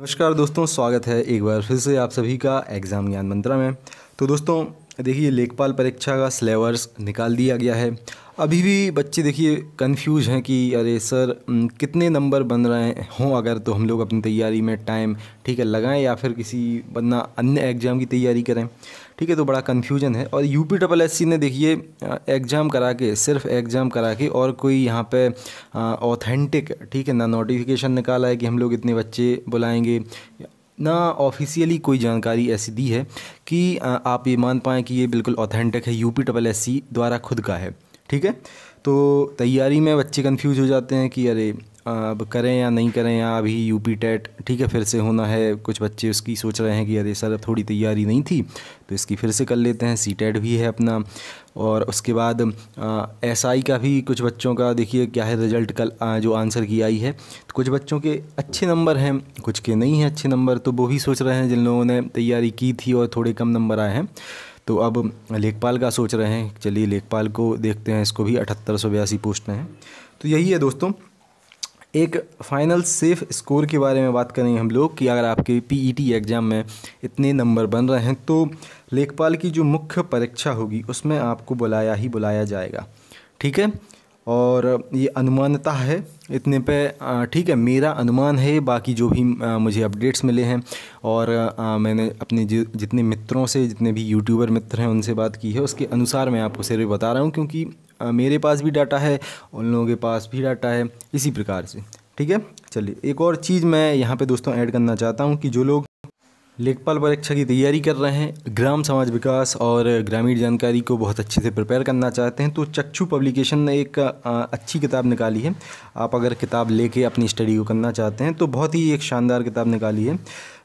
नमस्कार दोस्तों स्वागत है एक बार फिर से आप सभी का एग्ज़ाम ज्ञान मंत्रा में तो दोस्तों देखिए लेखपाल परीक्षा का सिलेबस निकाल दिया गया है अभी भी बच्चे देखिए कंफ्यूज हैं कि अरे सर कितने नंबर बन रहे हों अगर तो हम लोग अपनी तैयारी में टाइम ठीक है लगाएं या फिर किसी वरना अन्य एग्ज़ाम की तैयारी करें ठीक है तो बड़ा कन्फ्यूजन है और U P double S C ने देखिए एग्ज़ाम करा के सिर्फ एग्ज़ाम करा के और कोई यहाँ पे ऑथेंटिक ठीक है ना नोटिफिकेशन निकाला है कि हम लोग इतने बच्चे बुलाएंगे ना ऑफिशियली कोई जानकारी ऐसी दी है कि आप ये मान पाएँ कि ये बिल्कुल ऑथेंटिक है यूपी डबल एस द्वारा खुद का है ठीक है तो तैयारी में बच्चे कन्फ्यूज़ हो जाते हैं कि अरे अब करें या नहीं करें या अभी यू पी टेट ठीक है फिर से होना है कुछ बच्चे उसकी सोच रहे हैं कि अरे सर अब थोड़ी तैयारी नहीं थी तो इसकी फिर से कर लेते हैं सी टेट भी है अपना और उसके बाद एस आई का भी कुछ बच्चों का देखिए क्या है रिजल्ट कल जो आंसर की आई है तो कुछ बच्चों के अच्छे नंबर हैं कुछ के नहीं हैं अच्छे नंबर तो वो भी सोच रहे हैं जिन लोगों ने तैयारी की थी और थोड़े कम नंबर आए हैं तो अब लेखपाल का सोच रहे हैं चलिए लेखपाल को देखते हैं इसको भी अठहत्तर सौ बयासी पोस्ट हैं तो यही है दोस्तों एक फाइनल सेफ स्कोर के बारे में बात करेंगे हम लोग कि अगर आपके पीईटी एग्ज़ाम e में इतने नंबर बन रहे हैं तो लेखपाल की जो मुख्य परीक्षा होगी उसमें आपको बुलाया ही बुलाया जाएगा ठीक है और ये अनुमानता है इतने पे ठीक है मेरा अनुमान है बाकी जो भी मुझे अपडेट्स मिले हैं और मैंने अपने जितने मित्रों से जितने भी यूट्यूबर मित्र हैं उनसे बात की है उसके अनुसार मैं आपको सिर्फ बता रहा हूँ क्योंकि मेरे पास भी डाटा है उन लोगों के पास भी डाटा है इसी प्रकार से ठीक है चलिए एक और चीज़ मैं यहाँ पे दोस्तों ऐड करना चाहता हूँ कि जो लोग लेखपाल परीक्षा की तैयारी कर रहे हैं ग्राम समाज विकास और ग्रामीण जानकारी को बहुत अच्छे से प्रिपेयर करना चाहते हैं तो चक्षु पब्लिकेशन ने एक अच्छी किताब निकाली है आप अगर किताब लेके अपनी स्टडी को करना चाहते हैं तो बहुत ही एक शानदार किताब निकाली है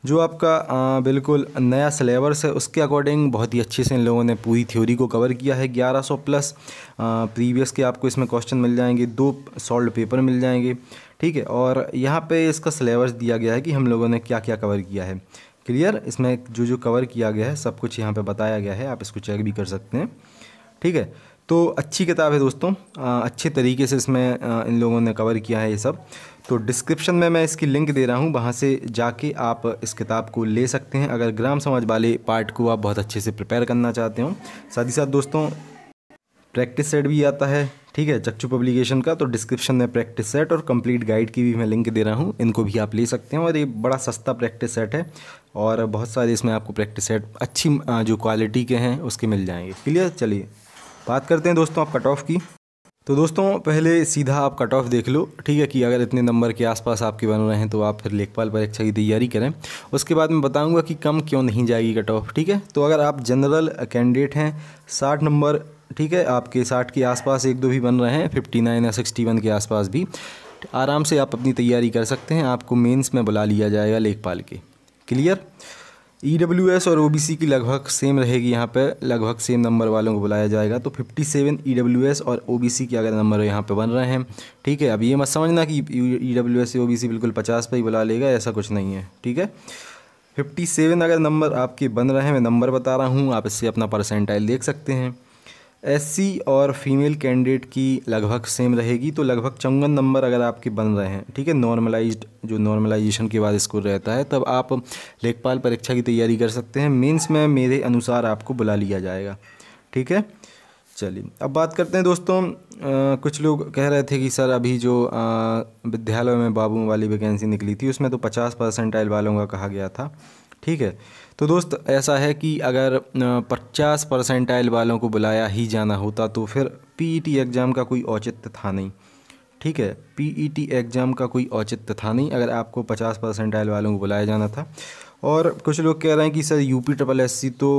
जो आपका बिल्कुल नया सिलेबस है उसके अकॉर्डिंग बहुत ही अच्छे से इन लोगों ने पूरी थ्योरी को कवर किया है 1100 प्लस प्रीवियस के आपको इसमें क्वेश्चन मिल जाएंगे दो सॉल्व पेपर मिल जाएंगे ठीक है और यहाँ पे इसका सिलेबस दिया गया है कि हम लोगों ने क्या क्या कवर किया है क्लियर इसमें जो जो कवर किया गया है सब कुछ यहाँ पे बताया गया है आप इसको चेक भी कर सकते हैं ठीक है तो अच्छी किताब है दोस्तों आ, अच्छे तरीके से इसमें आ, इन लोगों ने कवर किया है ये सब तो डिस्क्रिप्शन में मैं इसकी लिंक दे रहा हूँ वहाँ से जाके आप इस किताब को ले सकते हैं अगर ग्राम समाज वाले पार्ट को आप बहुत अच्छे से प्रिपेयर करना चाहते हो साथ ही साथ दोस्तों प्रैक्टिस सेट भी आता है ठीक है चक्चू पब्लिकेशन का तो डिस्क्रिप्शन में प्रैक्टिस सेट और कंप्लीट गाइड की भी मैं लिंक दे रहा हूँ इनको भी आप ले सकते हैं और ये बड़ा सस्ता प्रैक्टिस सेट है और बहुत सारे इसमें आपको प्रैक्टिस सेट अच्छी जो क्वालिटी के हैं उसके मिल जाएंगे क्लियर चलिए बात करते हैं दोस्तों आप कट ऑफ की तो दोस्तों पहले सीधा आप कट ऑफ देख लो ठीक है कि अगर इतने नंबर के आसपास आपके बन रहे हैं तो आप फिर लेखपाल परीक्षा की तैयारी करें उसके बाद मैं बताऊंगा कि कम क्यों नहीं जाएगी कट ऑफ ठीक है तो अगर आप जनरल कैंडिडेट हैं साठ नंबर ठीक है आपके साठ के आसपास एक दो भी बन रहे हैं फिफ्टी नाइन या सिक्सटी वन के आसपास भी आराम से आप अपनी तैयारी कर सकते हैं आपको मेंस में बुला लिया जाएगा लेखपाल के क्लियर ई डब्ल्यू एस और ओ बी सी की लगभग सेम रहेगी यहाँ पर लगभग सेम नंबर वालों को बुलाया जाएगा तो fifty seven E W S और ओ बी सी के अगर नंबर यहाँ पे बन रहे हैं ठीक है अब ये मत समझना कि E W S O B C बिल्कुल पचास पर ही बुला लेगा ऐसा कुछ नहीं है ठीक है फिफ्टी सेवन अगर नंबर आपके बन रहे हैं मैं नंबर बता रहा हूँ आप इससे अपना परसेंटाइल देख सकते हैं एससी और फीमेल कैंडिडेट की लगभग सेम रहेगी तो लगभग चौवन नंबर अगर आपके बन रहे हैं ठीक है नॉर्मलाइज्ड जो नॉर्मलाइजेशन के बाद स्कोर रहता है तब आप लेखपाल परीक्षा की तैयारी कर सकते हैं मेंस में मेरे अनुसार आपको बुला लिया जाएगा ठीक है चलिए अब बात करते हैं दोस्तों आ, कुछ लोग कह रहे थे कि सर अभी जो विद्यालयों में बाबू वाली वैकेंसी निकली थी उसमें तो पचास परसेंटाइल वालों का कहा गया था ठीक है तो दोस्त ऐसा है कि अगर पचास परसेंटाइल वालों को बुलाया ही जाना होता तो फिर पीईटी e एग्ज़ाम का कोई औचित्य था नहीं ठीक है पीईटी e एग्ज़ाम का कोई औचित्य था नहीं अगर आपको पचास परसेंटाइल वालों को बुलाया जाना था और कुछ लोग कह रहे हैं कि सर यूपी ट्रिपल एस तो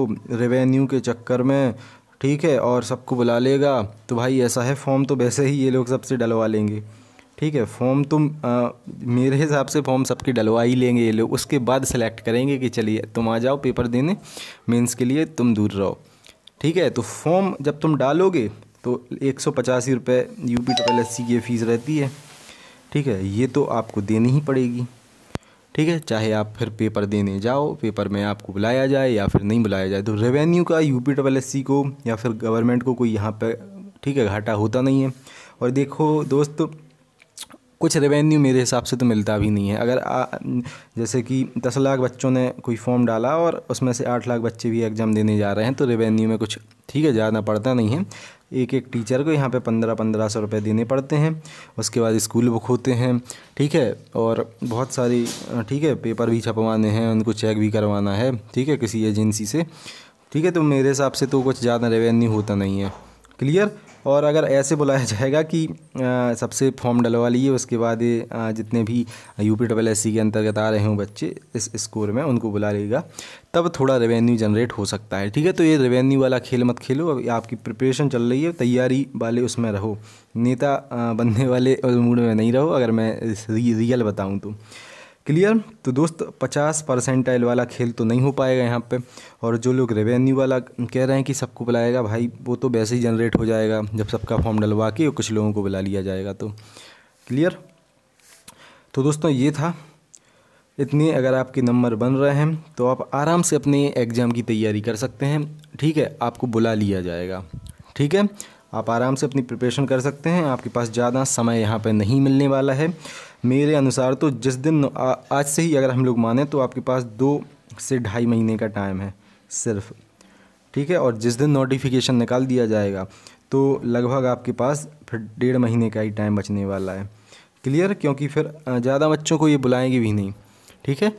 रेवेन्यू के चक्कर में ठीक है और सबको बुला लेगा तो भाई ऐसा है फॉर्म तो वैसे ही ये लोग सबसे डलवा लेंगे ठीक है फॉर्म तुम आ, मेरे हिसाब से फॉर्म सबकी डलवा ही लेंगे ये लोग उसके बाद सेलेक्ट करेंगे कि चलिए तुम आ जाओ पेपर देने मेंस के लिए तुम दूर रहो ठीक है तो फॉर्म जब तुम डालोगे तो एक सौ पचासी रुपये U P triple S C की फ़ीस रहती है ठीक है ये तो आपको देनी ही पड़ेगी ठीक है चाहे आप फिर पेपर देने जाओ पेपर में आपको बुलाया जाए या फिर नहीं बुलाया जाए तो रेवेन्यू का U P double S C को या फिर गवर्नमेंट को कोई यहाँ पर ठीक है घाटा होता नहीं है और देखो दोस्त कुछ रेवेन्यू मेरे हिसाब से तो मिलता भी नहीं है अगर आ, जैसे कि दस लाख बच्चों ने कोई फॉर्म डाला और उसमें से आठ लाख बच्चे भी एग्ज़ाम देने जा रहे हैं तो रेवेन्यू में कुछ ठीक है ज़्यादा पड़ता नहीं है एक एक टीचर को यहाँ पे पंद्रह पंद्रह सौ रुपये देने पड़ते हैं उसके बाद स्कूल बुक होते हैं ठीक है और बहुत सारी ठीक है पेपर भी छपवाने हैं उनको चेक भी करवाना है ठीक है किसी एजेंसी से ठीक है तो मेरे हिसाब से तो कुछ ज़्यादा रेवेन्यू होता नहीं है क्लियर और अगर ऐसे बुलाया जाएगा कि सबसे फॉर्म डलवा लिए उसके बाद जितने भी U P double S C के अंतर्गत आ रहे हों बच्चे इस स्कोर में उनको बुला लेगा तब थोड़ा रेवेन्यू जनरेट हो सकता है ठीक है तो ये रेवेन्यू वाला खेल मत खेलो अब आपकी प्रिपरेशन चल रही है तैयारी वाले उसमें रहो नेता बनने वाले मूड में नहीं रहो अगर मैं रियल बताऊँ तो क्लियर तो दोस्त 50 परसेंटाइल वाला खेल तो नहीं हो पाएगा यहाँ पे और जो लोग रेवेन्यू वाला कह रहे हैं कि सबको बुलाएगा भाई वो तो वैसे ही जनरेट हो जाएगा जब सबका फॉर्म डलवा के कुछ लोगों को बुला लिया जाएगा तो क्लियर तो दोस्तों ये था इतने अगर आपके नंबर बन रहे हैं तो आप आराम से अपने एग्ज़ाम की तैयारी कर सकते हैं ठीक है आपको बुला लिया जाएगा ठीक है आप आराम से अपनी प्रिपरेशन कर सकते हैं आपके पास ज़्यादा समय यहाँ पर नहीं मिलने वाला है मेरे अनुसार तो जिस दिन आ, आज से ही अगर हम लोग माने तो आपके पास दो से ढाई महीने का टाइम है सिर्फ ठीक है और जिस दिन नोटिफिकेशन निकाल दिया जाएगा तो लगभग आपके पास फिर डेढ़ महीने का ही टाइम बचने वाला है क्लियर क्योंकि फिर ज़्यादा बच्चों को ये बुलाएंगे भी नहीं ठीक है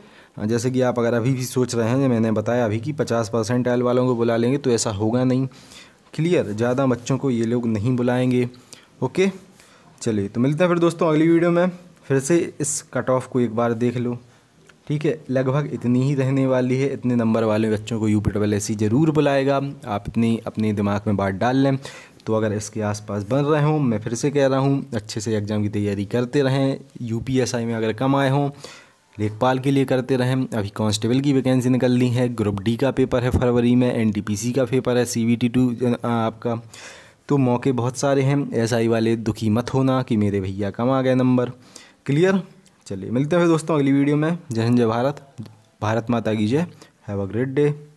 जैसे कि आप अगर अभी भी सोच रहे हैं मैंने बताया अभी कि पचास परसेंट आयल वालों को बुला लेंगे तो ऐसा होगा नहीं क्लियर ज़्यादा बच्चों को ये लोग नहीं बुलाएंगे ओके चलिए तो मिलते हैं फिर दोस्तों अगली वीडियो में फिर से इस कट ऑफ को एक बार देख लो ठीक है लगभग इतनी ही रहने वाली है इतने नंबर वाले बच्चों को यू पी डबल एस ज़रूर बुलाएगा आप इतनी अपने दिमाग में बात डाल लें तो अगर इसके आसपास बन रहे हों मैं फिर से कह रहा हूँ अच्छे से एग्ज़ाम की तैयारी करते रहें यू पी एस आई में अगर कम आए हों लेखपाल के लिए करते रहें अभी कांस्टेबल की वैकेंसी निकल ली है ग्रुप डी का पेपर है फरवरी में एन का पेपर है टी टू आपका तो मौके बहुत सारे हैं एस वाले दुखी मत होना कि मेरे भैया कम आ गए नंबर क्लियर चलिए मिलते हैं दोस्तों अगली वीडियो में जय हिंद जय भारत भारत माता की जय हैव अ ग्रेट डे